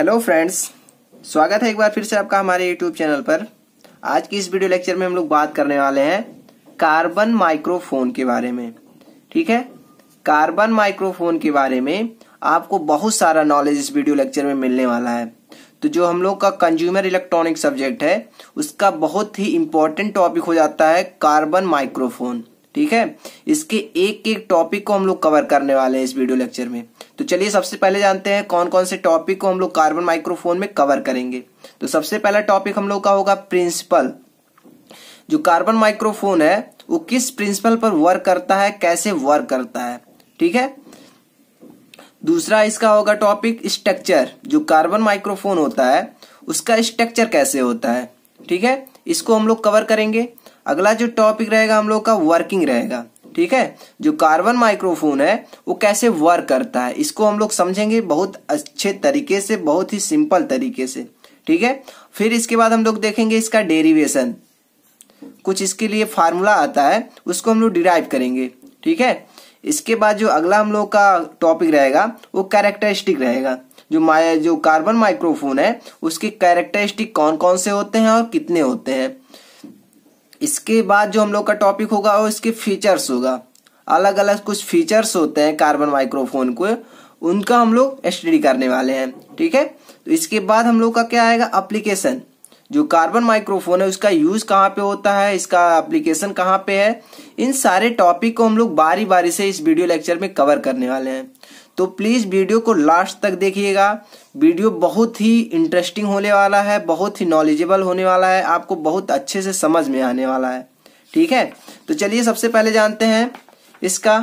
hello friends स्वागत है एक बार फिर से आपका हमारे यूट्यूब चैनल पर आज की इस वीडियो लेक्चर में हम लोग बात करने वाले हैं कार्बन माइक्रोफोन के बारे में ठीक है कार्बन माइक्रोफोन के बारे में आपको बहुत सारा नॉलेज इस वीडियो लेक्चर में मिलने वाला है तो जो हम लोग का कंज्यूमर इलेक्ट्रॉनिक सब्जेक्ट है उसका बहुत ही इम्पोर्टेंट टॉपिक हो जाता है कार्बन माइक्रोफोन ठीक है इसके एक एक टॉपिक को हम लोग कवर करने वाले हैं इस वीडियो लेक्चर में तो चलिए सबसे पहले जानते हैं कौन कौन से टॉपिक को हम लोग कार्बन माइक्रोफोन में कवर करेंगे तो सबसे पहला टॉपिक हम लोग का होगा प्रिंसिपल जो कार्बन माइक्रोफोन है वो किस प्रिंसिपल पर वर्क करता है कैसे वर्क करता है ठीक है दूसरा इसका होगा टॉपिक स्ट्रक्चर जो कार्बन माइक्रोफोन होता है उसका स्ट्रक्चर कैसे होता है ठीक है इसको हम लोग कवर करेंगे अगला जो टॉपिक रहेगा हम लोग का वर्किंग रहेगा ठीक है जो कार्बन माइक्रोफोन है वो कैसे वर्क करता है इसको हम लोग समझेंगे बहुत अच्छे तरीके से बहुत ही सिंपल तरीके से ठीक है फिर इसके बाद हम लोग देखेंगे इसका डेरिवेशन कुछ इसके लिए फार्मूला आता है उसको हम लोग डिराइव करेंगे ठीक है इसके बाद जो अगला हम लोग का टॉपिक रहेगा वो कैरेक्टरिस्टिक रहेगा जो माया जो कार्बन माइक्रोफोन है उसके कैरेक्टरिस्टिक कौन कौन से होते हैं और कितने होते हैं इसके बाद जो हम लोग का टॉपिक होगा वो इसके फीचर्स होगा अलग अलग कुछ फीचर्स होते हैं कार्बन माइक्रोफोन को उनका हम लोग स्टडी करने वाले हैं ठीक है तो इसके बाद हम लोग का क्या आएगा अप्लीकेशन जो कार्बन माइक्रोफोन है उसका यूज कहाँ पे होता है इसका एप्लीकेशन कहाँ पे है इन सारे टॉपिक को हम लोग बारी बारी से इस वीडियो लेक्चर में कवर करने वाले हैं तो प्लीज़ वीडियो को लास्ट तक देखिएगा वीडियो बहुत ही इंटरेस्टिंग होने वाला है बहुत ही नॉलेजेबल होने वाला है आपको बहुत अच्छे से समझ में आने वाला है ठीक है तो चलिए सबसे पहले जानते हैं इसका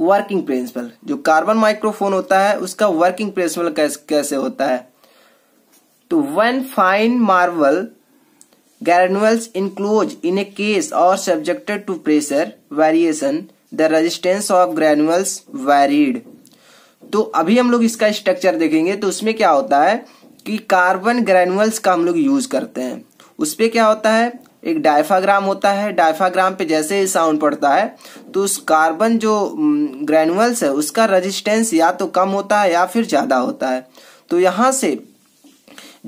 वर्किंग प्रिंसिपल जो कार्बन माइक्रोफोन होता है उसका वर्किंग प्रिंसिपल कैसे होता है तो one fine marble granules enclose in a case और subjected to pressure variation the resistance of granules varied तो अभी हम लोग इसका स्ट्रक्चर देखेंगे तो उसमें क्या होता है कि कार्बन ग्रेनुअल्स का हम लोग यूज करते हैं उस पर क्या होता है एक डायफाग्राम होता है डायफाग्राम पे जैसे ही साउंड पड़ता है तो उस कार्बन जो ग्रेनुअल्स है उसका रेजिस्टेंस या तो कम होता है या फिर ज़्यादा होता है तो यहाँ से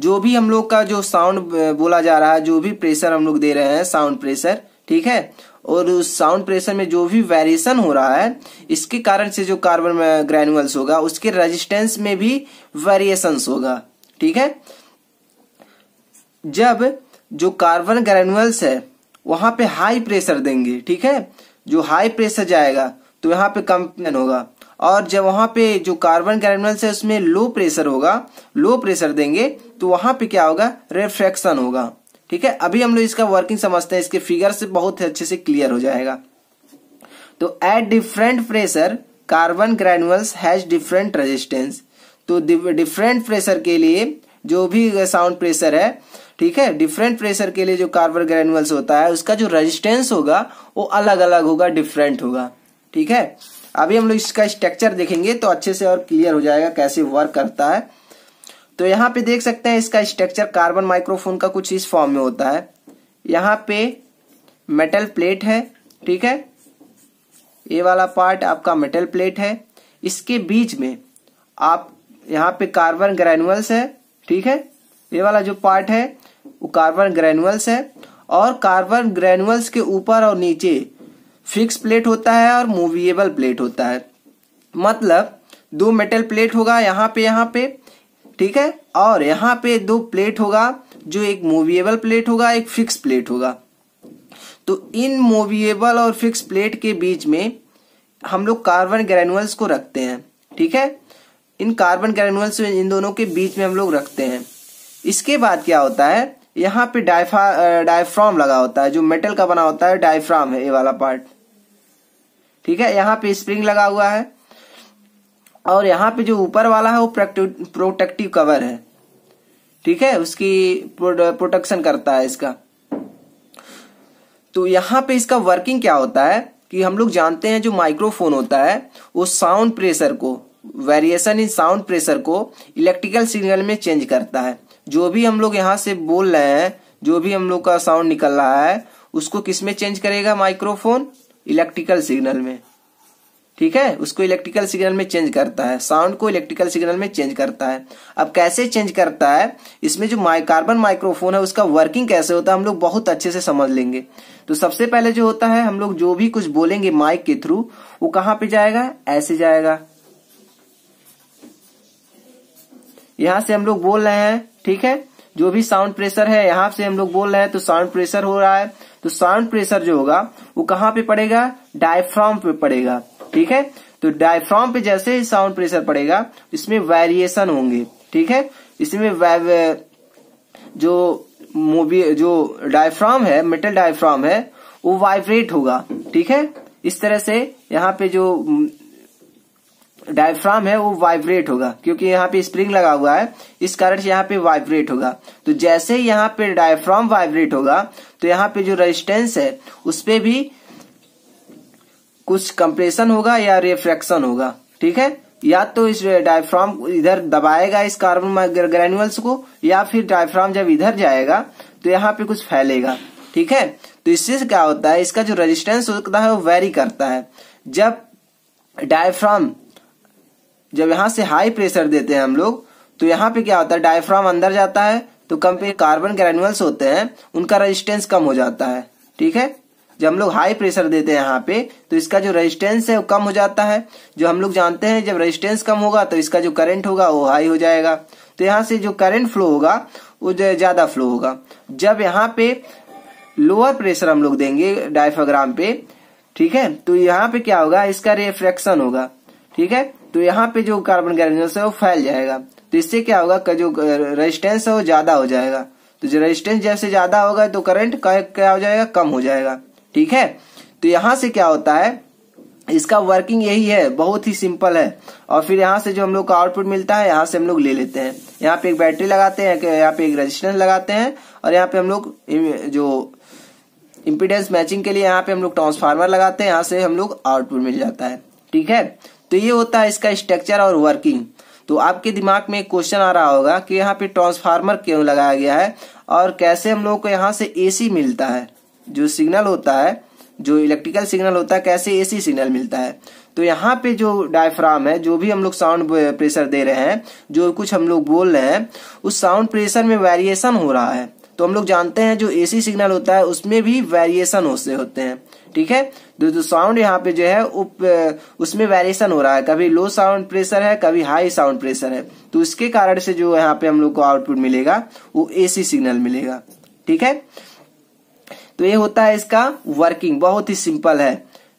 जो भी हम लोग का जो साउंड बोला जा रहा है जो भी प्रेशर हम लोग दे रहे हैं साउंड प्रेशर ठीक है और उस साउंड प्रेशर में जो भी वेरिएशन हो रहा है इसके कारण से जो कार्बन ग्रेनुअल्स uh, होगा उसके रेजिस्टेंस में भी वेरिएशंस होगा ठीक है जब जो कार्बन ग्रैनुअल्स है वहां पे हाई प्रेशर देंगे ठीक है जो हाई प्रेशर जाएगा तो यहाँ पे कंपन होगा और जब वहां पे जो कार्बन ग्रेनुअल्स है उसमें लो प्रेशर होगा लो प्रेशर देंगे तो वहां पे क्या होगा रिफ्रेक्शन होगा ठीक है अभी हम लोग इसका वर्किंग समझते हैं इसके फिगर से बहुत अच्छे से क्लियर हो जाएगा तो at different pressure carbon granules has different resistance तो डिफरेंट प्रेशर के लिए जो भी साउंड uh, प्रेशर है ठीक है डिफरेंट प्रेशर के लिए जो कार्बन ग्रेनुअल्स होता है उसका जो रेजिस्टेंस होगा वो अलग अलग होगा डिफरेंट होगा ठीक है अभी हम लोग इसका स्ट्रक्चर देखेंगे तो अच्छे से और क्लियर हो जाएगा कैसे वर्क करता है तो यहाँ पे देख सकते हैं इसका स्ट्रक्चर कार्बन माइक्रोफोन का कुछ इस फॉर्म में होता है यहाँ पे मेटल प्लेट है ठीक है ये वाला पार्ट आपका मेटल प्लेट है इसके बीच में आप यहाँ पे कार्बन ग्रेनुअल्स है ठीक है ये वाला जो पार्ट है वो कार्बन ग्रेनुअल्स है और कार्बन ग्रेनुअल्स के ऊपर और नीचे फिक्स प्लेट होता है और मूवियबल प्लेट होता है मतलब दो मेटल प्लेट होगा यहाँ पे यहाँ पे ठीक है और यहाँ पे दो प्लेट होगा जो एक मूवियबल प्लेट होगा एक फिक्स प्लेट होगा तो इन मूविएबल और फिक्स प्लेट के बीच में हम लोग कार्बन ग्रेनुअल्स को रखते हैं ठीक है इन कार्बन ग्रेनुअल्स इन दोनों के बीच में हम लोग रखते हैं इसके बाद क्या होता है यहाँ पे डायफा डायफ्राम लगा होता है जो मेटल का बना होता है डायफ्राम है ये वाला पार्ट ठीक है यहाँ पे स्प्रिंग लगा हुआ है और यहाँ पे जो ऊपर वाला है वो प्रोटेक्टिव कवर है ठीक है उसकी प्रोटेक्शन करता है इसका तो यहाँ पे इसका वर्किंग क्या होता है कि हम लोग जानते हैं जो माइक्रोफोन होता है वो साउंड प्रेशर को वेरिएशन इन साउंड प्रेशर को इलेक्ट्रिकल सिग्नल में चेंज करता है जो भी हम लोग यहाँ से बोल रहे हैं जो भी हम लोग का साउंड निकल रहा है उसको किस में चेंज करेगा माइक्रोफोन इलेक्ट्रिकल सिग्नल में ठीक है उसको इलेक्ट्रिकल सिग्नल में चेंज करता है साउंड को इलेक्ट्रिकल सिग्नल में चेंज करता है अब कैसे चेंज करता है इसमें जो माइ कार्बन माइक्रोफोन है उसका वर्किंग कैसे होता है हम लोग बहुत अच्छे से समझ लेंगे तो सबसे पहले जो होता है हम लोग जो भी कुछ बोलेंगे माइक के थ्रू वो कहां पे जाएगा ऐसे जाएगा यहां से हम लोग बोल रहे हैं ठीक है जो भी साउंड प्रेशर है यहां से हम लोग बोल रहे हैं तो साउंड प्रेशर हो रहा है तो साउंड प्रेशर जो होगा वो कहां पे पड़ेगा डायफ्राम पे पड़ेगा ठीक है तो डायफ्राम पे जैसे ही साउंड प्रेशर पड़ेगा इसमें वेरिएशन होंगे ठीक है इसमें जो मूवी जो डायफ्राम है मेटल डायफ्राम है वो वाइब्रेट होगा ठीक है इस तरह से यहाँ पे जो डायफ्राम है वो वाइब्रेट होगा क्योंकि यहाँ पे स्प्रिंग लगा हुआ है इस कारण से यहाँ पे वाइब्रेट होगा तो जैसे यहाँ पे डायफ्राम वाइब्रेट होगा तो यहाँ पे जो रेजिस्टेंस है उस पर भी कुछ कंप्रेशन होगा या रिफ्रैक्शन होगा ठीक है या तो इस डायफ्राम इधर दबाएगा इस कार्बन ग्रेन्यूल्स को या फिर डायफ्राम जब इधर जाएगा तो यहाँ पे कुछ फैलेगा ठीक है तो इससे क्या होता है इसका जो रेजिस्टेंस होता है वो वेरी करता है जब डायफ्राम जब यहां से हाई प्रेशर देते हैं हम लोग तो यहाँ पे क्या होता है डायफ्राम अंदर जाता है तो कम पे कार्बन ग्रेनुअल्स होते हैं उनका रेजिस्टेंस कम हो जाता है ठीक है जब हम लोग हाई प्रेशर देते हैं यहाँ पे तो इसका जो रेजिस्टेंस है वो कम हो जाता है जो हम लोग जानते हैं जब रेजिस्टेंस कम होगा तो इसका जो करंट होगा वो हाई हो जाएगा तो यहाँ से जो करंट फ्लो होगा वो ज्यादा फ्लो होगा जब यहाँ पे लोअर प्रेशर हम लोग देंगे डायफाग्राम पे ठीक है तो यहाँ पे क्या होगा इसका रिफ्रेक्शन होगा ठीक है तो यहाँ पे जो कार्बन ग्रेन्यूल्स है वो फैल जाएगा तो इससे क्या होगा का जो रजिस्टेंस है वो ज्यादा हो जाएगा तो जो रजिस्टेंस जैसे ज्यादा होगा तो करंट क्या हो जाएगा कम हो जाएगा ठीक है तो यहाँ से क्या होता है इसका वर्किंग यही है बहुत ही सिंपल है और फिर यहाँ से जो हम लोग का आउटपुट मिलता है यहाँ से हम लोग ले लेते हैं यहाँ पे एक बैटरी लगाते हैं यहाँ पे एक रेजिस्टेंस लगाते हैं और यहाँ पे हम लोग जो इम्पिडेंस मैचिंग के लिए यहाँ पे हम लोग ट्रांसफार्मर लगाते हैं यहाँ से हम लोग आउटपुट मिल जाता है ठीक है तो ये होता है इसका स्ट्रक्चर और वर्किंग तो आपके दिमाग में एक क्वेश्चन आ रहा होगा कि यहाँ पे ट्रांसफार्मर क्यों लगाया गया है और कैसे हम लोग को यहाँ से एसी मिलता है जो सिग्नल होता है जो इलेक्ट्रिकल सिग्नल होता है कैसे एसी सिग्नल मिलता है तो यहाँ पे जो डायफ्राम है जो भी हम लोग साउंड प्रेशर दे रहे हैं जो कुछ हम लोग बोल रहे हैं उस साउंड प्रेशर में वेरिएशन हो रहा है तो हम लोग जानते हैं जो एसी सिग्नल होता है उसमें भी वेरिएशन होते होते हैं ठीक है तो जो साउंड यहाँ पे जो है उप, उसमें वेरिएशन हो रहा है कभी लो साउंड प्रेशर है कभी हाई साउंड प्रेशर है तो इसके कारण से जो यहाँ पे हम लोग को आउटपुट मिलेगा वो एसी सिग्नल मिलेगा ठीक है तो ये होता है इसका वर्किंग बहुत ही सिंपल है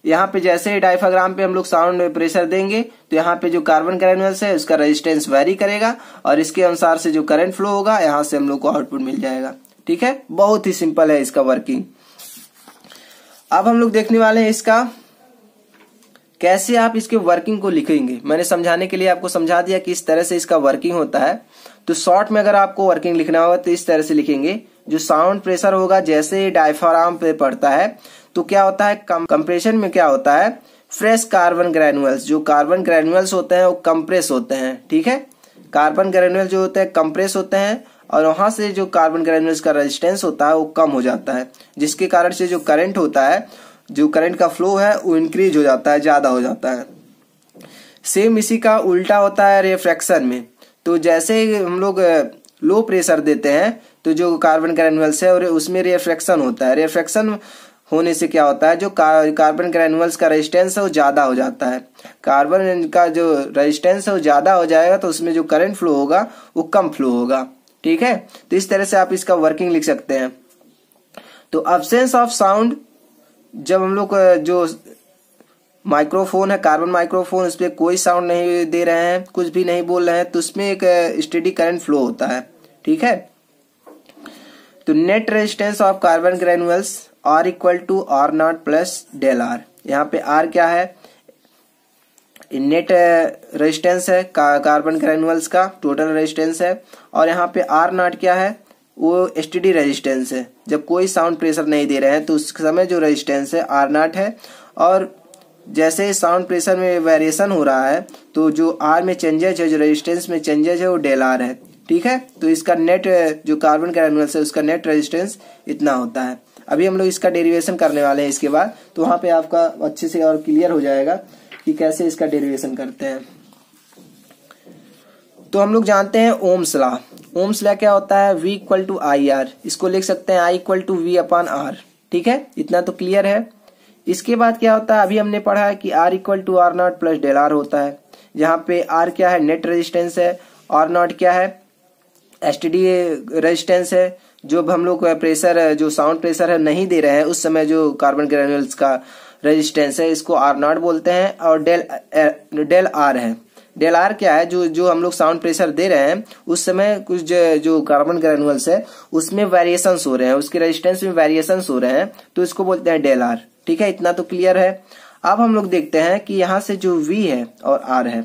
यहाँ पे जैसे ही डाइफाग्राम पे हम लोग साउंड में प्रेशर देंगे तो यहाँ पे जो कार्बन ग्रेनुअल्स है उसका रेजिस्टेंस वेरी करेगा और इसके अनुसार से जो करंट फ्लो होगा यहाँ से हम लोग को आउटपुट मिल जाएगा ठीक है बहुत ही सिंपल है इसका वर्किंग अब हम लोग देखने वाले हैं इसका कैसे आप इसके वर्किंग को लिखेंगे मैंने समझाने के लिए आपको समझा दिया कि इस तरह से इसका वर्किंग होता है तो शॉर्ट में अगर आपको वर्किंग लिखना होगा तो इस तरह से लिखेंगे जो साउंड प्रेशर होगा जैसे डायफ्राम पे पड़ता है तो क्या होता है कंप्रेशन में क्या होता है फ्रेश कार्बन ग्रेनुअल्स जो कार्बन ग्रेनुअल्स होते हैं वो कंप्रेस होते हैं ठीक है कार्बन ग्रेनुअल जो होते हैं कंप्रेस होते हैं और वहां से जो कार्बन ग्रेनुअल्स का रेजिस्टेंस होता है वो कम हो जाता है जिसके कारण से जो करंट होता है जो करंट का फ्लो है वो इंक्रीज हो जाता है ज़्यादा हो जाता है सेम इसी का उल्टा होता है रिफ्रैक्शन में तो जैसे हम लोग लो प्रेशर देते हैं तो जो कार्बन ग्रेनुअल्स है और उसमें रिफ्रैक्शन होता है रिफ्रैक्शन होने से क्या होता है जो कार्बन ग्रेनुअल्स का रेजिस्टेंस है वो ज़्यादा हो जाता है कार्बन का जो रेजिस्टेंस है वो ज़्यादा हो जाएगा तो उसमें जो करंट फ्लो होगा वो कम फ्लो होगा ठीक है तो इस तरह से आप इसका वर्किंग लिख सकते हैं तो अब्सेंस ऑफ साउंड जब हम लोग जो माइक्रोफोन है कार्बन माइक्रोफोन उस पर कोई साउंड नहीं दे रहे हैं कुछ भी नहीं बोल रहे हैं तो उसमें एक स्टडी करंट फ्लो होता है ठीक है तो net resistance of carbon granules R equal to R naught plus del R यहाँ पे आर क्या है नेट रेजिस्टेंस है कार्बन ग्रेनुअल्स का टोटल रेजिस्टेंस है और यहाँ पे आर नॉट क्या है वो एस रेजिस्टेंस है जब कोई साउंड प्रेशर नहीं दे रहे हैं तो उस समय जो रेजिस्टेंस है आर नाट है और जैसे साउंड प्रेशर में वेरिएशन हो रहा है तो जो आर में चेंजेज है जो रेजिस्टेंस में चेंजेज है वो डेल आर है ठीक है तो इसका नेट जो कार्बन ग्रैनुअल्स है उसका नेट रेजिस्टेंस इतना होता है अभी हम लोग इसका डेरिवेशन करने वाले हैं इसके बाद तो वहां पे आपका अच्छे से और क्लियर हो जाएगा कि कैसे इसका डेरिवेशन करते हैं तो हम लोग जानते हैं ओम सलाह ओम्स लॉ क्या होता है V equal to I R इसको लिख सकते हैं I equal to V upon R ठीक है इतना तो क्लियर है इसके बाद क्या होता है अभी हमने पढ़ा है कि R equal to R naught plus del R होता है यहाँ पे आर क्या है नेट रेजिस्टेंस है आर नॉट क्या है एस रेजिस्टेंस है जो हम लोग प्रेशर जो साउंड प्रेशर है नहीं दे रहे हैं उस समय जो कार्बन ग्रेनुल्स का रेजिस्टेंस है इसको आर नॉट बोलते हैं और डेल डेल आर है डेल आर क्या है जो जो हम लोग साउंड प्रेशर दे रहे हैं उस समय कुछ जो कार्बन ग्रेनुअल्स है उसमें वेरिएशन हो रहे हैं उसके रेजिस्टेंस में वेरिएशन हो रहे हैं तो इसको बोलते हैं डेल आर ठीक है इतना तो क्लियर है अब हम लोग देखते हैं कि यहाँ से जो वी है और आर है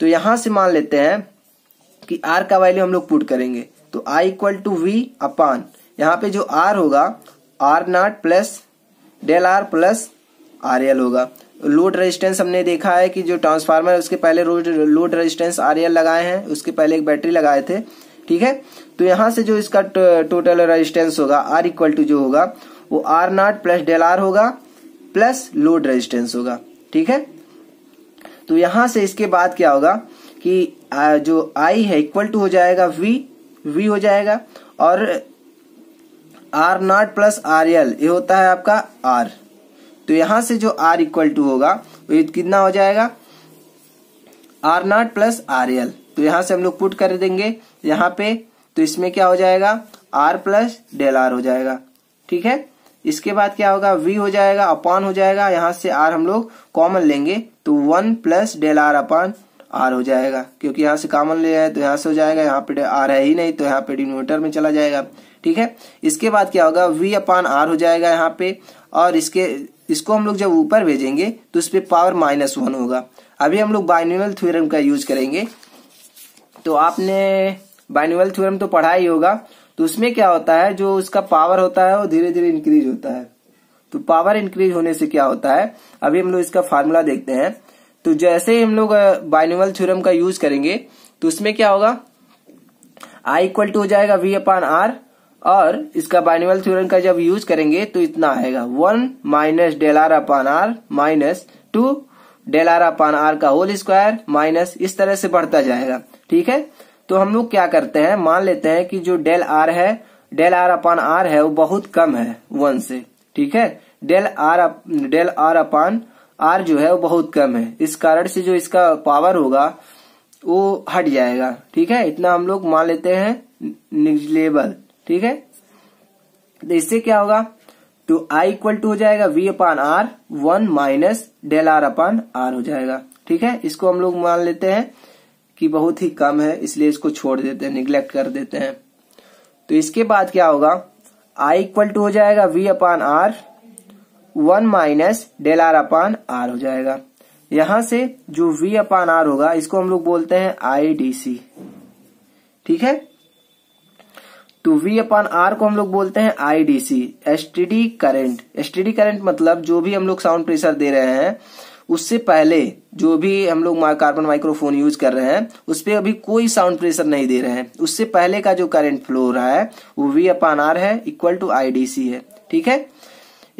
तो यहाँ से मान लेते हैं कि आर का वैल्यू हम लोग पुट करेंगे तो I equal to V upon यहाँ पे जो आर होगा R naught plus del R plus R L होगा लोड रेजिस्टेंस हमने देखा है कि जो ट्रांसफार्मर है उसके पहले लोड रेजिस्टेंस आर लगाए हैं उसके पहले एक बैटरी लगाए थे ठीक है तो यहाँ से जो इसका टोटल रेजिस्टेंस होगा आर इक्वल टू जो होगा वो R naught plus del R होगा प्लस लोड रेजिस्टेंस होगा ठीक है तो यहां से इसके बाद क्या होगा कि जो आई है इक्वल टू हो जाएगा वी वी हो जाएगा और R naught plus R L ये होता है आपका आर तो यहां से जो आर इक्वल टू होगा वो कितना हो जाएगा R naught plus R L तो यहां से हम लोग पुट कर देंगे यहाँ पे तो इसमें क्या हो जाएगा आर प्लस डेल आर हो जाएगा ठीक है इसके बाद क्या होगा वी हो जाएगा अपान हो जाएगा यहां से आर हम लोग कॉमन लेंगे तो one plus del R upon R हो जाएगा क्योंकि यहां से कॉमन ले जाए तो यहां से हो जाएगा यहाँ पे आर है ही नहीं तो यहाँ पे डिनोमीटर में चला जाएगा ठीक है इसके बाद क्या होगा वी अपान आर हो जाएगा यहाँ पे और इसके इसको हम लोग जब ऊपर भेजेंगे तो इस पर पावर माइनस वन होगा अभी हम लोग बाइनोमियल थ्योरम का यूज करेंगे तो आपने बाइनोमियल थ्योरम तो पढ़ा ही होगा तो उसमें क्या होता है जो उसका पावर होता है वो धीरे धीरे इंक्रीज होता है तो पावर इंक्रीज होने से क्या होता है अभी हम लोग इसका फार्मूला देखते हैं तो जैसे ही हम लोग बाइनोमियल थ्योरम का यूज करेंगे तो उसमें क्या होगा आई इक्वल टू हो जाएगा वी अपान आर और इसका बाइनिवल थ्योरम का जब यूज करेंगे तो इतना आएगा one minus del R upon R minus two del R upon R का होल स्क्वायर माइनस इस तरह से बढ़ता जाएगा ठीक है तो हम लोग क्या करते हैं मान लेते हैं कि जो डेल आर है डेल आर अपान आर है वो बहुत कम है वन से ठीक है del R del R upon R जो है वो बहुत कम है इस कारण से जो इसका पावर होगा वो हट जाएगा ठीक है इतना हम लोग मान लेते हैं निगलेबल ठीक है तो इससे क्या होगा तो आई इक्वल टू हो जाएगा V upon R one minus del R upon R हो जाएगा ठीक है इसको हम लोग मान लेते हैं कि बहुत ही कम है इसलिए इसको छोड़ देते हैं निग्लेक्ट कर देते हैं तो इसके बाद क्या होगा आई इक्वल टू हो जाएगा V upon R one minus del R upon R हो जाएगा यहां से जो वी अपान आर होगा इसको हम लोग बोलते हैं आई डी सी ठीक है तो वी अपॉन आर को हम लोग बोलते हैं IDC STD T STD current मतलब जो भी हम लोग साउंड प्रेशर दे रहे हैं उससे पहले जो भी हम लोग कार्बन माइक्रोफोन यूज कर रहे हैं उस पर अभी कोई साउंड प्रेशर नहीं दे रहे हैं उससे पहले का जो करंट फ्लो हो रहा है वो वी अपान आर है इक्वल टू सी है ठीक है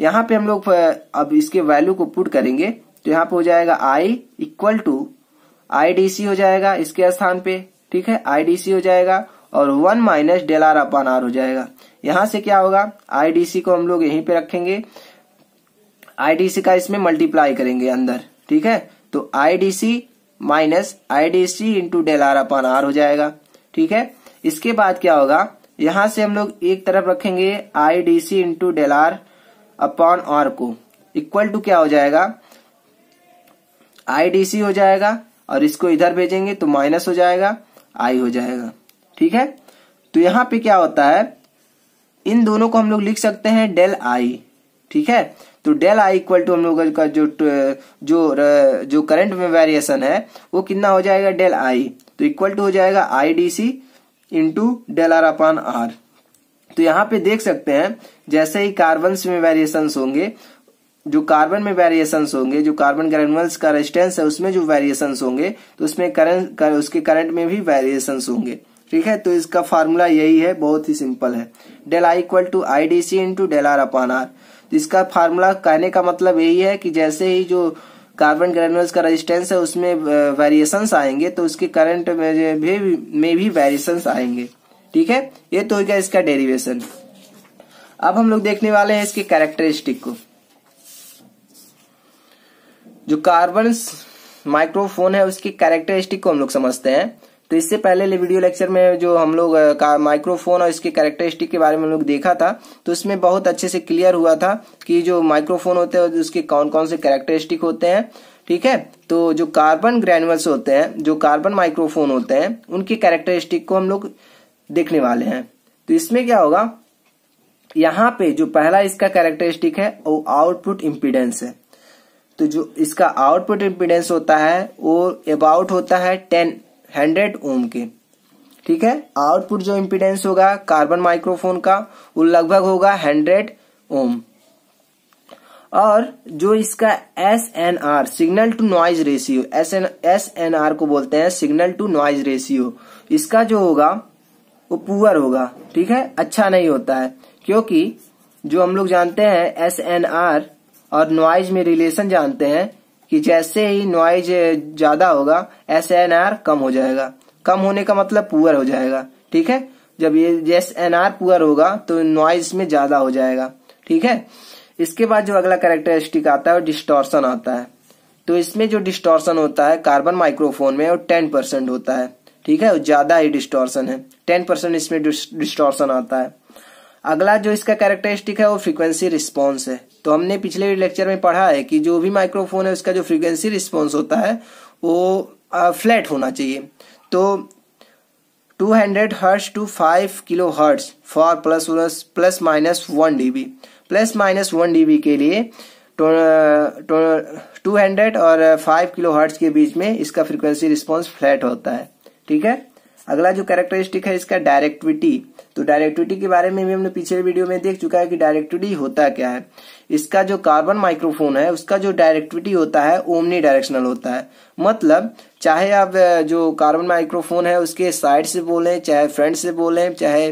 यहाँ पे हम लोग अब इसके वैल्यू को पुट करेंगे तो यहाँ पे हो जाएगा आई इक्वल टू सी हो जाएगा इसके स्थान पे ठीक है आईडीसी हो जाएगा और one minus del R upon R हो जाएगा यहां से क्या होगा आईडीसी को हम लोग यहीं पे रखेंगे आईडीसी का इसमें मल्टीप्लाई करेंगे अंदर ठीक है तो IDC minus IDC into del R upon R हो जाएगा ठीक है इसके बाद क्या होगा यहां से हम लोग एक तरफ रखेंगे I D C into del R upon R को इक्वल टू क्या हो जाएगा आई डी सी हो जाएगा और इसको इधर भेजेंगे तो माइनस हो जाएगा आई हो जाएगा ठीक है तो यहाँ पे क्या होता है इन दोनों को हम लोग लिख सकते हैं डेल आई ठीक है तो डेल आई इक्वल टू हम लोग का जो जो जो करंट में वेरिएशन है वो कितना हो जाएगा डेल आई तो इक्वल टू हो जाएगा I D C into del R upon R तो यहाँ पे देख सकते हैं जैसे ही कार्बन में वेरिएशन होंगे जो कार्बन में वेरिएशन होंगे जो कार्बन ग्रेनुअल्स का रेजिस्टेंस है उसमें जो वेरिएशन होंगे तो उसमें करंट कर, उसके करंट में भी वेरिएशन होंगे ठीक है तो इसका फार्मूला यही है बहुत ही सिंपल है del I equal to I D C into del R upon R तो इसका फार्मूला कहने का मतलब यही है कि जैसे ही जो कार्बन ग्रेनुल्स का रेजिस्टेंस है उसमें वेरिएशन आएंगे तो उसके करंट में भी में भी वेरिएशन आएंगे ठीक है ये तो हो गया इसका डेरिवेशन अब हम लोग देखने वाले हैं इसके कैरेक्टरिस्टिक को जो कार्बन माइक्रोफोन है उसकी कैरेक्टरिस्टिक को हम लोग समझते हैं तो इससे पहले ले वीडियो लेक्चर में जो हम लोग का माइक्रोफोन और इसके कैरेक्टरिस्टिक के बारे में हम लोग देखा था तो उसमें बहुत अच्छे से क्लियर हुआ था कि जो माइक्रोफोन होते हैं उसके कौन कौन से कैरेक्टरिस्टिक होते हैं ठीक है तो जो कार्बन ग्रैनुअल्स होते हैं जो कार्बन माइक्रोफोन होते हैं उनके कैरेक्टरिस्टिक को हम लोग देखने वाले हैं तो इसमें क्या होगा यहाँ पे जो पहला इसका कैरेक्टरिस्टिक है वो आउटपुट इम्पीडेंस है तो जो इसका आउटपुट इम्पीडेंस होता है वो अबाउट होता है टेन हंड्रेड ओम के ठीक है आउटपुट जो इम्पीडेंस होगा कार्बन माइक्रोफोन का वो लगभग होगा हंड्रेड ओम और जो इसका S N R signal to noise ratio S N S N R को बोलते हैं सिग्नल टू नॉइज रेशियो इसका जो होगा वो पुअर होगा ठीक है अच्छा नहीं होता है क्योंकि जो हम लोग जानते हैं एस एन आर और नॉइज में रिलेशन जानते हैं कि जैसे ही नॉइज ज्यादा होगा एस एन आर कम हो जाएगा कम होने का मतलब पुअर हो जाएगा ठीक है जब ये एस एन आर पुअर होगा तो नॉइज में ज्यादा हो जाएगा ठीक है इसके बाद जो अगला कैरेक्टरिस्टिक आता है वो आता है तो इसमें जो डिस्टोर्सन होता है कार्बन माइक्रोफोन में वो टेन परसेंट होता है ठीक है ज्यादा ही डिस्टोर्सन है टेन परसेंट इसमें डिस्टोर्सन आता है अगला जो इसका कैरेक्टरिस्टिक है वो फ्रीक्वेंसी रिस्पॉन्स है तो हमने पिछले लेक्चर में पढ़ा है कि जो भी माइक्रोफोन है उसका जो फ्रीक्वेंसी रिस्पॉन्स होता है वो फ्लैट होना चाहिए तो 200 hundred hertz to five kilo hertz for plus plus minus one D plus minus one D के लिए टू तो, हंड्रेड तो और फाइव किलो हर्ट्स के बीच में इसका फ्रीक्वेंसी रिस्पॉन्स फ्लैट होता है ठीक है अगला जो कैरेक्टरिस्टिक है इसका डायरेक्टिविटी तो डायरेक्टिविटी के बारे में भी हमने पिछले वीडियो में देख चुका है कि डायरेक्टिविटी होता क्या है इसका जो कार्बन माइक्रोफोन है उसका जो डायरेक्टिविटी होता है ओमनी डायरेक्शनल होता है मतलब चाहे आप जो कार्बन माइक्रोफोन है उसके साइड से बोलें चाहे फ्रंट से बोलें चाहे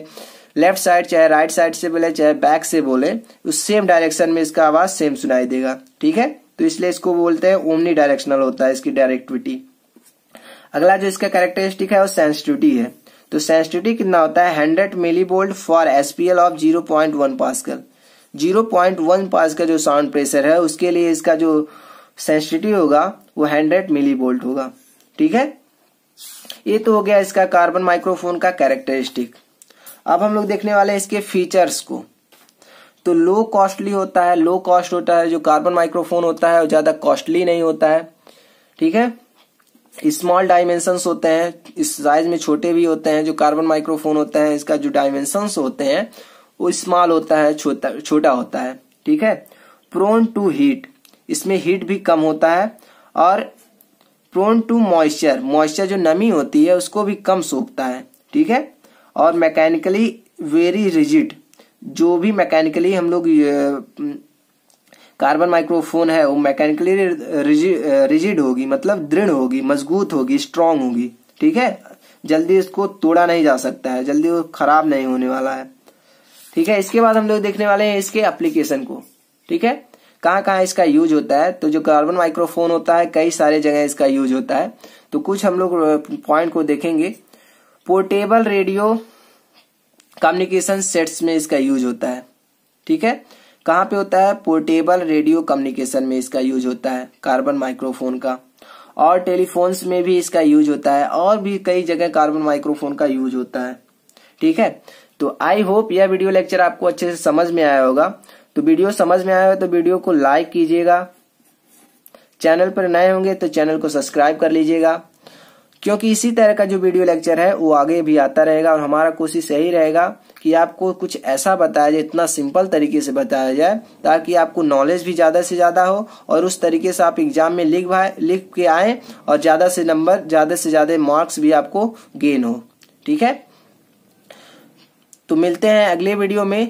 लेफ्ट साइड चाहे राइट साइड से बोले चाहे बैक से बोले उस सेम डायरेक्शन में इसका आवाज सेम सुनाई देगा ठीक है तो इसलिए इसको बोलते हैं ओमनी डायरेक्शनल होता है इसकी डायरेक्टिविटी अगला जो इसका कैरेक्टरिस्टिक है वो सेंसिटिविटी है तो सेंसिटिविटी कितना होता है hundred milli volt for SPL of zero point one कर जीरो पॉइंट वन पास का जो साउंड प्रेशर है उसके लिए इसका जो सेंसिटिविटी होगा वो हंड्रेड मिली बोल्ट होगा ठीक है ये तो हो गया इसका कार्बन माइक्रोफोन का कैरेक्टरिस्टिक अब हम लोग देखने वाले इसके फीचर्स को तो लो कॉस्टली होता है लो कॉस्ट होता है जो कार्बन माइक्रोफोन होता है वो ज्यादा कॉस्टली नहीं होता है ठीक है स्मॉल डायमेंशन होते हैं इस साइज में छोटे भी होते हैं जो कार्बन माइक्रोफोन होता है इसका जो डायमेंशन होते हैं वो स्मॉल होता है छोटा छोटा होता है ठीक है प्रोन टू हीट इसमें हीट भी कम होता है और प्रोन टू मॉइस्चर मॉइस्चर जो नमी होती है उसको भी कम सोखता है ठीक है और मैकेनिकली वेरी रिजिड जो भी मैकेनिकली हम लोग कार्बन माइक्रोफोन है वो मैकेनिकली रिजिड होगी मतलब दृढ़ होगी मजबूत होगी स्ट्रांग होगी ठीक है जल्दी इसको तोड़ा नहीं जा सकता है जल्दी वो खराब नहीं होने वाला है ठीक है इसके बाद हम लोग देखने वाले हैं इसके एप्लीकेशन को ठीक है कहाँ कहाँ इसका यूज होता है तो जो कार्बन माइक्रोफोन होता है कई सारे जगह इसका यूज होता है तो कुछ हम लोग पॉइंट को देखेंगे पोर्टेबल रेडियो कम्युनिकेशन सेट्स में इसका यूज होता है ठीक है कहाँ पे होता है पोर्टेबल रेडियो कम्युनिकेशन में इसका यूज होता है कार्बन माइक्रोफोन का और टेलीफोन्स में भी इसका यूज होता है और भी कई जगह कार्बन माइक्रोफोन का यूज होता है ठीक है तो आई होप यह वीडियो लेक्चर आपको अच्छे से समझ में आया होगा तो वीडियो समझ में आया हो तो वीडियो को लाइक कीजिएगा चैनल पर नए होंगे तो चैनल को सब्सक्राइब कर लीजिएगा क्योंकि इसी तरह का जो वीडियो लेक्चर है वो आगे भी आता रहेगा और हमारा कोशिश यही रहेगा कि आपको कुछ ऐसा बताया जाए इतना सिंपल तरीके से बताया जाए ताकि आपको नॉलेज भी ज़्यादा से ज़्यादा हो और उस तरीके से आप एग्जाम में लिख लिख के आए और ज़्यादा से नंबर ज़्यादा से ज़्यादा मार्क्स भी आपको गेन हो ठीक है तो मिलते हैं अगले वीडियो में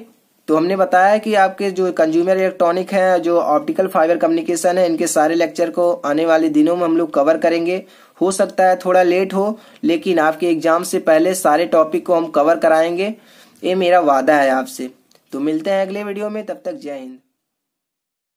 तो हमने बताया कि आपके जो कंज्यूमर इलेक्ट्रॉनिक है जो ऑप्टिकल फाइबर कम्युनिकेशन है इनके सारे लेक्चर को आने वाले दिनों में हम लोग कवर करेंगे हो सकता है थोड़ा लेट हो लेकिन आपके एग्जाम से पहले सारे टॉपिक को हम कवर कराएंगे ये मेरा वादा है आपसे तो मिलते हैं अगले वीडियो में तब तक जय हिंद